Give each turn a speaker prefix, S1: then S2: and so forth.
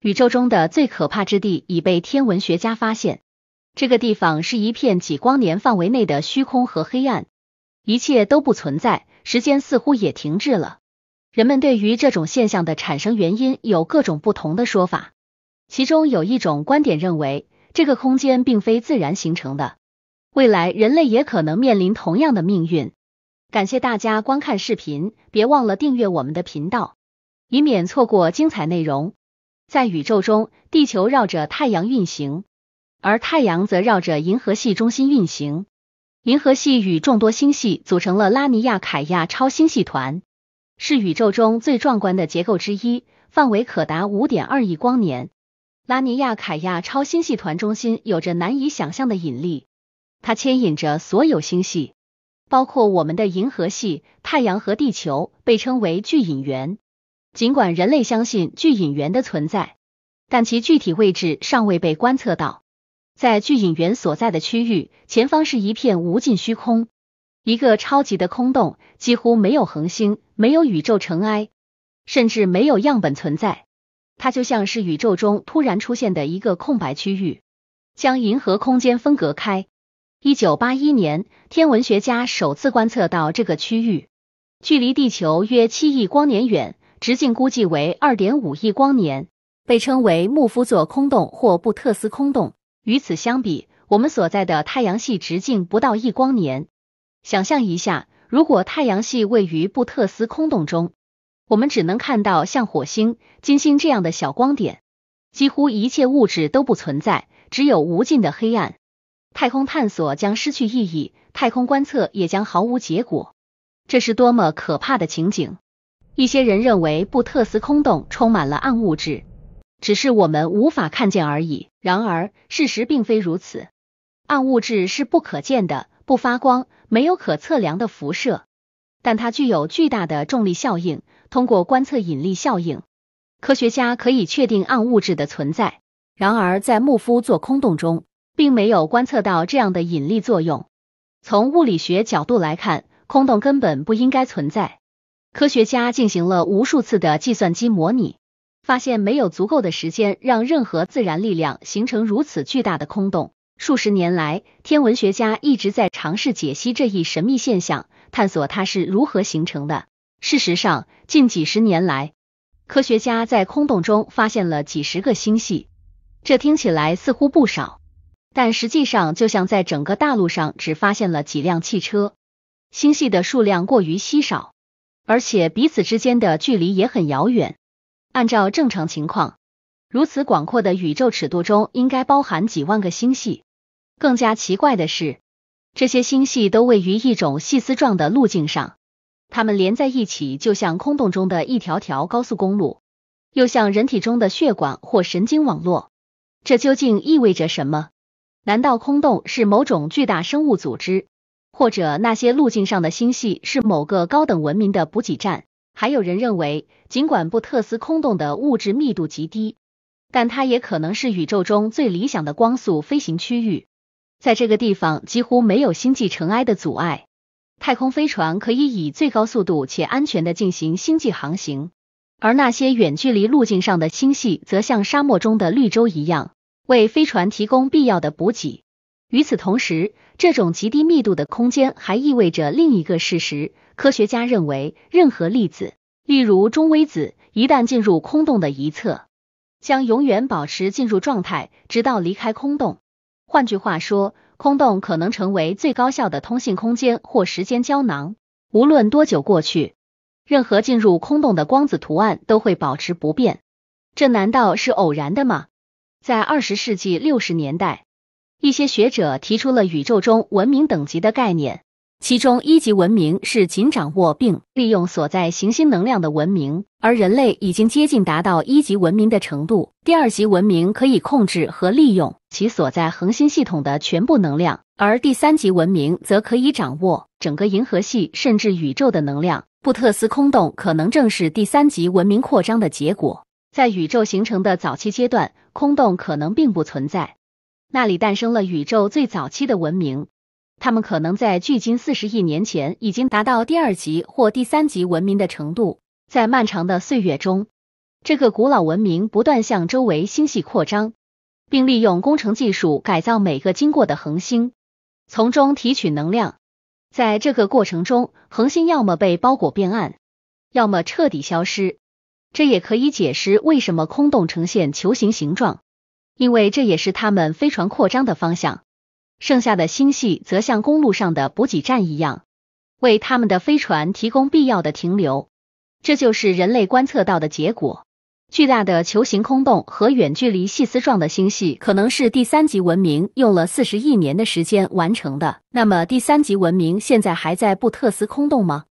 S1: 宇宙中的最可怕之地已被天文学家发现。这个地方是一片几光年范围内的虚空和黑暗，一切都不存在，时间似乎也停滞了。人们对于这种现象的产生原因有各种不同的说法。其中有一种观点认为，这个空间并非自然形成的。未来人类也可能面临同样的命运。感谢大家观看视频，别忘了订阅我们的频道，以免错过精彩内容。在宇宙中，地球绕着太阳运行，而太阳则绕着银河系中心运行。银河系与众多星系组成了拉尼亚凯亚超星系团，是宇宙中最壮观的结构之一，范围可达五点二亿光年。拉尼亚凯亚超星系团中心有着难以想象的引力，它牵引着所有星系，包括我们的银河系、太阳和地球，被称为巨引源。尽管人类相信巨引源的存在，但其具体位置尚未被观测到。在巨引源所在的区域，前方是一片无尽虚空，一个超级的空洞，几乎没有恒星，没有宇宙尘埃，甚至没有样本存在。它就像是宇宙中突然出现的一个空白区域，将银河空间分隔开。一九八一年，天文学家首次观测到这个区域，距离地球约七亿光年远。直径估计为二点五亿光年，被称为木夫座空洞或布特斯空洞。与此相比，我们所在的太阳系直径不到一光年。想象一下，如果太阳系位于布特斯空洞中，我们只能看到像火星、金星这样的小光点，几乎一切物质都不存在，只有无尽的黑暗。太空探索将失去意义，太空观测也将毫无结果。这是多么可怕的情景！一些人认为布特斯空洞充满了暗物质，只是我们无法看见而已。然而，事实并非如此。暗物质是不可见的，不发光，没有可测量的辐射，但它具有巨大的重力效应。通过观测引力效应，科学家可以确定暗物质的存在。然而，在穆夫座空洞中，并没有观测到这样的引力作用。从物理学角度来看，空洞根本不应该存在。科学家进行了无数次的计算机模拟，发现没有足够的时间让任何自然力量形成如此巨大的空洞。数十年来，天文学家一直在尝试解析这一神秘现象，探索它是如何形成的。事实上，近几十年来，科学家在空洞中发现了几十个星系，这听起来似乎不少，但实际上就像在整个大陆上只发现了几辆汽车，星系的数量过于稀少。而且彼此之间的距离也很遥远。按照正常情况，如此广阔的宇宙尺度中应该包含几万个星系。更加奇怪的是，这些星系都位于一种细丝状的路径上，它们连在一起，就像空洞中的一条条高速公路，又像人体中的血管或神经网络。这究竟意味着什么？难道空洞是某种巨大生物组织？或者那些路径上的星系是某个高等文明的补给站。还有人认为，尽管布特斯空洞的物质密度极低，但它也可能是宇宙中最理想的光速飞行区域。在这个地方几乎没有星际尘埃的阻碍，太空飞船可以以最高速度且安全的进行星际航行。而那些远距离路径上的星系，则像沙漠中的绿洲一样，为飞船提供必要的补给。与此同时，这种极低密度的空间还意味着另一个事实：科学家认为，任何粒子，例如中微子，一旦进入空洞的一侧，将永远保持进入状态，直到离开空洞。换句话说，空洞可能成为最高效的通信空间或时间胶囊。无论多久过去，任何进入空洞的光子图案都会保持不变。这难道是偶然的吗？在二十世纪六十年代。一些学者提出了宇宙中文明等级的概念，其中一级文明是仅掌握并利用所在行星能量的文明，而人类已经接近达到一级文明的程度。第二级文明可以控制和利用其所在恒星系统的全部能量，而第三级文明则可以掌握整个银河系甚至宇宙的能量。布特斯空洞可能正是第三级文明扩张的结果。在宇宙形成的早期阶段，空洞可能并不存在。那里诞生了宇宙最早期的文明，他们可能在距今四十亿年前已经达到第二级或第三级文明的程度。在漫长的岁月中，这个古老文明不断向周围星系扩张，并利用工程技术改造每个经过的恒星，从中提取能量。在这个过程中，恒星要么被包裹变暗，要么彻底消失。这也可以解释为什么空洞呈现球形形状。因为这也是他们飞船扩张的方向，剩下的星系则像公路上的补给站一样，为他们的飞船提供必要的停留。这就是人类观测到的结果。巨大的球形空洞和远距离细丝状的星系，可能是第三级文明用了四十亿年的时间完成的。那么，第三级文明现在还在布特斯空洞吗？